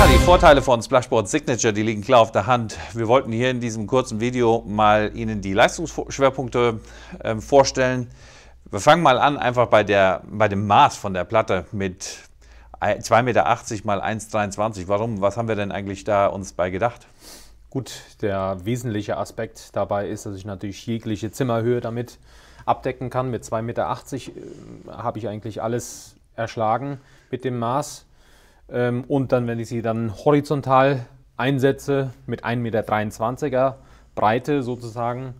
Ja, die Vorteile von Splashboard Signature, die liegen klar auf der Hand. Wir wollten hier in diesem kurzen Video mal Ihnen die Leistungsschwerpunkte äh, vorstellen. Wir fangen mal an einfach bei, der, bei dem Maß von der Platte mit 2,80 Meter mal 1,23. Warum? Was haben wir denn eigentlich da uns bei gedacht? Gut, der wesentliche Aspekt dabei ist, dass ich natürlich jegliche Zimmerhöhe damit abdecken kann. Mit 2,80 Meter äh, habe ich eigentlich alles erschlagen mit dem Maß. Ähm, und dann, wenn ich sie dann horizontal einsetze mit 1,23 Meter Breite sozusagen,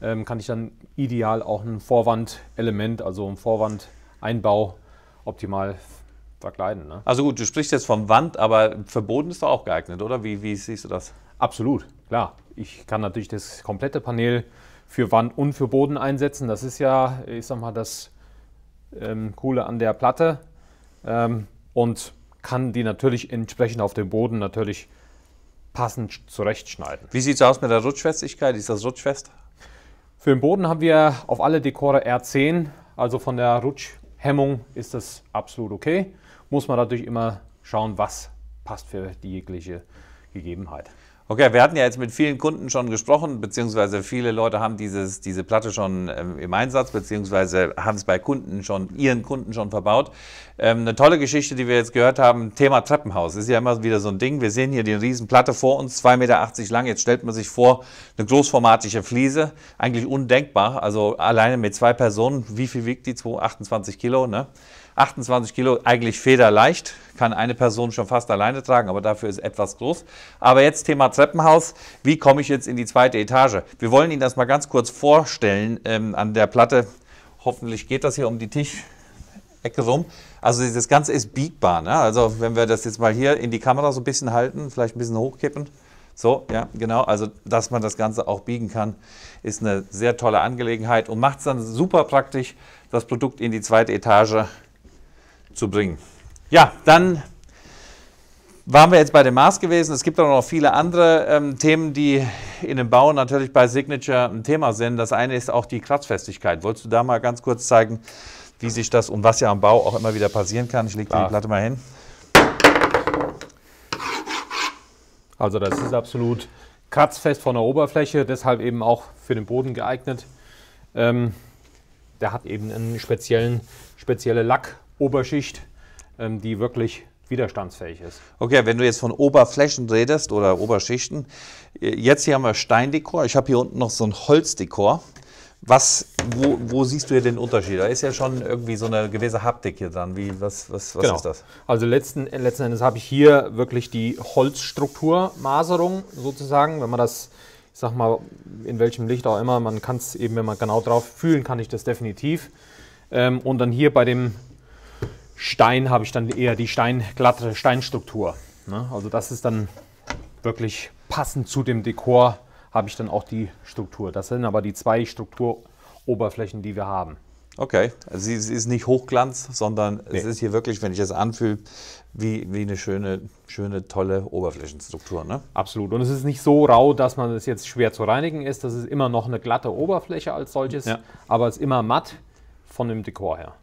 ähm, kann ich dann ideal auch ein Vorwandelement, also einen Vorwandeinbau optimal verkleiden. Ne? Also gut, du sprichst jetzt von Wand, aber für Boden ist doch auch geeignet, oder? Wie, wie siehst du das? Absolut, klar. Ich kann natürlich das komplette Panel für Wand und für Boden einsetzen. Das ist ja, ich sag mal, das ähm, Coole an der Platte. Ähm, und kann die natürlich entsprechend auf dem Boden natürlich passend zurechtschneiden. Wie sieht es aus mit der Rutschfestigkeit? Ist das rutschfest? Für den Boden haben wir auf alle Dekore R10, also von der Rutschhemmung ist das absolut okay. Muss man natürlich immer schauen, was passt für die jegliche Gegebenheit. Okay, wir hatten ja jetzt mit vielen Kunden schon gesprochen, beziehungsweise viele Leute haben dieses, diese Platte schon ähm, im Einsatz, beziehungsweise haben es bei Kunden schon, ihren Kunden schon verbaut. Ähm, eine tolle Geschichte, die wir jetzt gehört haben, Thema Treppenhaus, ist ja immer wieder so ein Ding. Wir sehen hier die Riesenplatte vor uns, 2,80 Meter lang. Jetzt stellt man sich vor, eine großformatige Fliese, eigentlich undenkbar. Also alleine mit zwei Personen, wie viel wiegt die? 28 Kilo, ne? 28 Kilo, eigentlich federleicht, kann eine Person schon fast alleine tragen, aber dafür ist etwas groß. Aber jetzt Thema Treppenhaus. Wie komme ich jetzt in die zweite Etage? Wir wollen Ihnen das mal ganz kurz vorstellen ähm, an der Platte. Hoffentlich geht das hier um die Tischecke rum. Also das Ganze ist biegbar. Ne? Also wenn wir das jetzt mal hier in die Kamera so ein bisschen halten, vielleicht ein bisschen hochkippen. So, ja, genau. Also, dass man das Ganze auch biegen kann, ist eine sehr tolle Angelegenheit und macht es dann super praktisch, das Produkt in die zweite Etage zu bringen. Ja, dann waren wir jetzt bei dem Mars gewesen. Es gibt auch noch viele andere ähm, Themen, die in dem Bau natürlich bei Signature ein Thema sind. Das eine ist auch die Kratzfestigkeit. Wolltest du da mal ganz kurz zeigen, wie sich das und was ja am Bau auch immer wieder passieren kann? Ich lege die Platte mal hin. Also das ist absolut kratzfest von der Oberfläche, deshalb eben auch für den Boden geeignet. Ähm, der hat eben einen speziellen, spezielle Lack- Oberschicht, ähm, die wirklich widerstandsfähig ist. Okay, wenn du jetzt von Oberflächen redest oder Oberschichten, äh, jetzt hier haben wir Steindekor. Ich habe hier unten noch so ein Holzdekor. Was, wo, wo, siehst du hier den Unterschied? Da ist ja schon irgendwie so eine gewisse Haptik hier dran. Wie, was was, was genau. ist das? Also letzten, äh, letzten Endes habe ich hier wirklich die Holzstrukturmaserung sozusagen. Wenn man das, ich sag mal, in welchem Licht auch immer, man kann es eben, wenn man genau drauf fühlen, kann ich das definitiv. Ähm, und dann hier bei dem Stein habe ich dann eher die Stein, glatte Steinstruktur. Ne? Also das ist dann wirklich passend zu dem Dekor habe ich dann auch die Struktur. Das sind aber die zwei Strukturoberflächen, die wir haben. Okay, also es ist nicht Hochglanz, sondern nee. es ist hier wirklich, wenn ich es anfühle, wie, wie eine schöne, schöne, tolle Oberflächenstruktur. Ne? Absolut. Und es ist nicht so rau, dass man es jetzt schwer zu reinigen ist. Das ist immer noch eine glatte Oberfläche als solches, ja. aber es ist immer matt von dem Dekor her.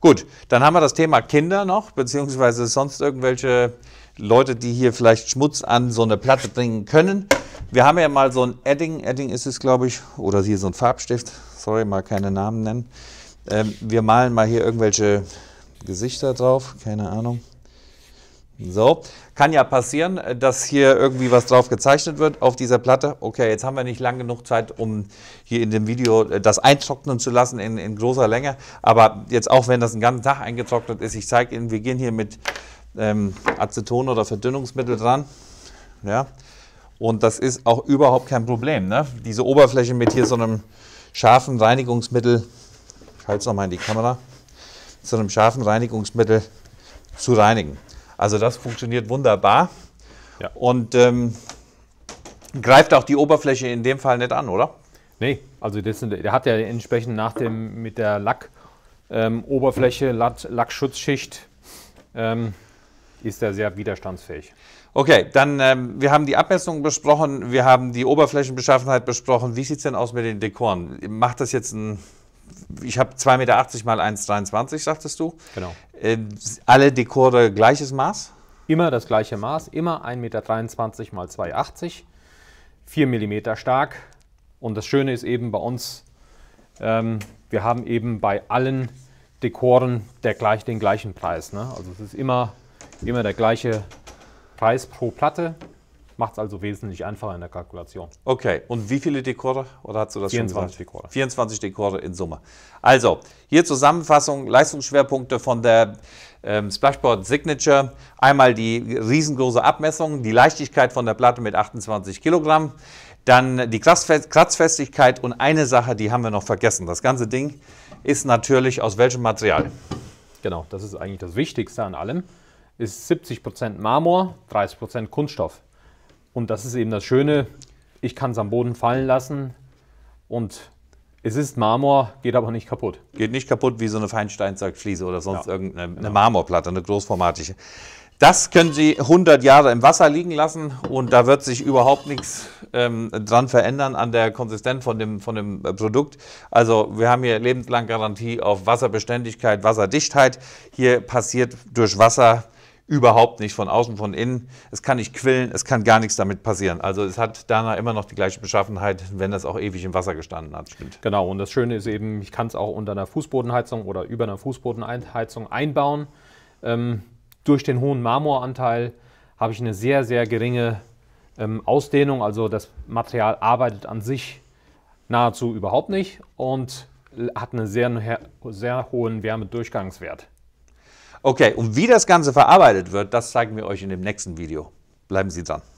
Gut, dann haben wir das Thema Kinder noch, beziehungsweise sonst irgendwelche Leute, die hier vielleicht Schmutz an so eine Platte bringen können. Wir haben ja mal so ein Edding, Edding ist es, glaube ich, oder hier so ein Farbstift, sorry, mal keine Namen nennen. Ähm, wir malen mal hier irgendwelche Gesichter drauf, keine Ahnung. So, kann ja passieren, äh, dass hier irgendwie was drauf gezeichnet wird auf dieser Platte. Okay, jetzt haben wir nicht lang genug Zeit, um hier in dem Video äh, das eintrocknen zu lassen in, in großer Länge. Aber jetzt auch, wenn das den ganzen Tag eingetrocknet ist, ich zeige Ihnen, wir gehen hier mit ähm, Aceton oder Verdünnungsmittel dran. Ja, und das ist auch überhaupt kein Problem. Ne? Diese Oberfläche mit hier so einem scharfen Reinigungsmittel, ich halte es nochmal in die Kamera, so einem scharfen Reinigungsmittel zu reinigen. Also das funktioniert wunderbar. Ja. Und ähm, greift auch die Oberfläche in dem Fall nicht an, oder? Nee, also das, der hat ja entsprechend nach dem mit der Lackoberfläche, ähm, Lackschutzschicht, ähm, ist er sehr widerstandsfähig. Okay, dann ähm, wir haben die Abmessungen besprochen, wir haben die Oberflächenbeschaffenheit besprochen. Wie sieht es denn aus mit den Dekoren? Macht das jetzt ein, ich habe 2,80 Meter mal 1,23, sagtest du. Genau. Äh, alle Dekore gleiches Maß? Immer das gleiche Maß, immer 1,23 Meter x 2,80 4 mm stark. Und das Schöne ist eben bei uns, ähm, wir haben eben bei allen Dekoren der gleich, den gleichen Preis. Ne? Also es ist immer, immer der gleiche Preis pro Platte. Macht es also wesentlich einfacher in der Kalkulation. Okay, und wie viele Dekorde? Oder hast du das 24 schon gesagt? 24 Dekorde in Summe. Also, hier Zusammenfassung, Leistungsschwerpunkte von der ähm, Splashboard Signature. Einmal die riesengroße Abmessung, die Leichtigkeit von der Platte mit 28 Kilogramm. Dann die Kratzfestigkeit und eine Sache, die haben wir noch vergessen. Das ganze Ding ist natürlich aus welchem Material? Genau, das ist eigentlich das Wichtigste an allem. Ist 70% Marmor, 30% Kunststoff. Und das ist eben das Schöne, ich kann es am Boden fallen lassen und es ist Marmor, geht aber nicht kaputt. Geht nicht kaputt wie so eine Feinsteinsackfliese oder sonst ja. irgendeine genau. Marmorplatte, eine großformatige. Das können Sie 100 Jahre im Wasser liegen lassen und da wird sich überhaupt nichts ähm, dran verändern an der Konsistenz von dem, von dem äh, Produkt. Also wir haben hier lebenslang Garantie auf Wasserbeständigkeit, Wasserdichtheit. Hier passiert durch Wasser überhaupt nicht von außen, von innen. Es kann nicht quillen, es kann gar nichts damit passieren. Also es hat danach immer noch die gleiche Beschaffenheit, wenn das auch ewig im Wasser gestanden hat. Stimmt. Genau, und das Schöne ist eben, ich kann es auch unter einer Fußbodenheizung oder über einer Fußbodenheizung einbauen. Ähm, durch den hohen Marmoranteil habe ich eine sehr, sehr geringe ähm, Ausdehnung. Also das Material arbeitet an sich nahezu überhaupt nicht und hat einen sehr, sehr hohen Wärmedurchgangswert. Okay, und wie das Ganze verarbeitet wird, das zeigen wir euch in dem nächsten Video. Bleiben Sie dran.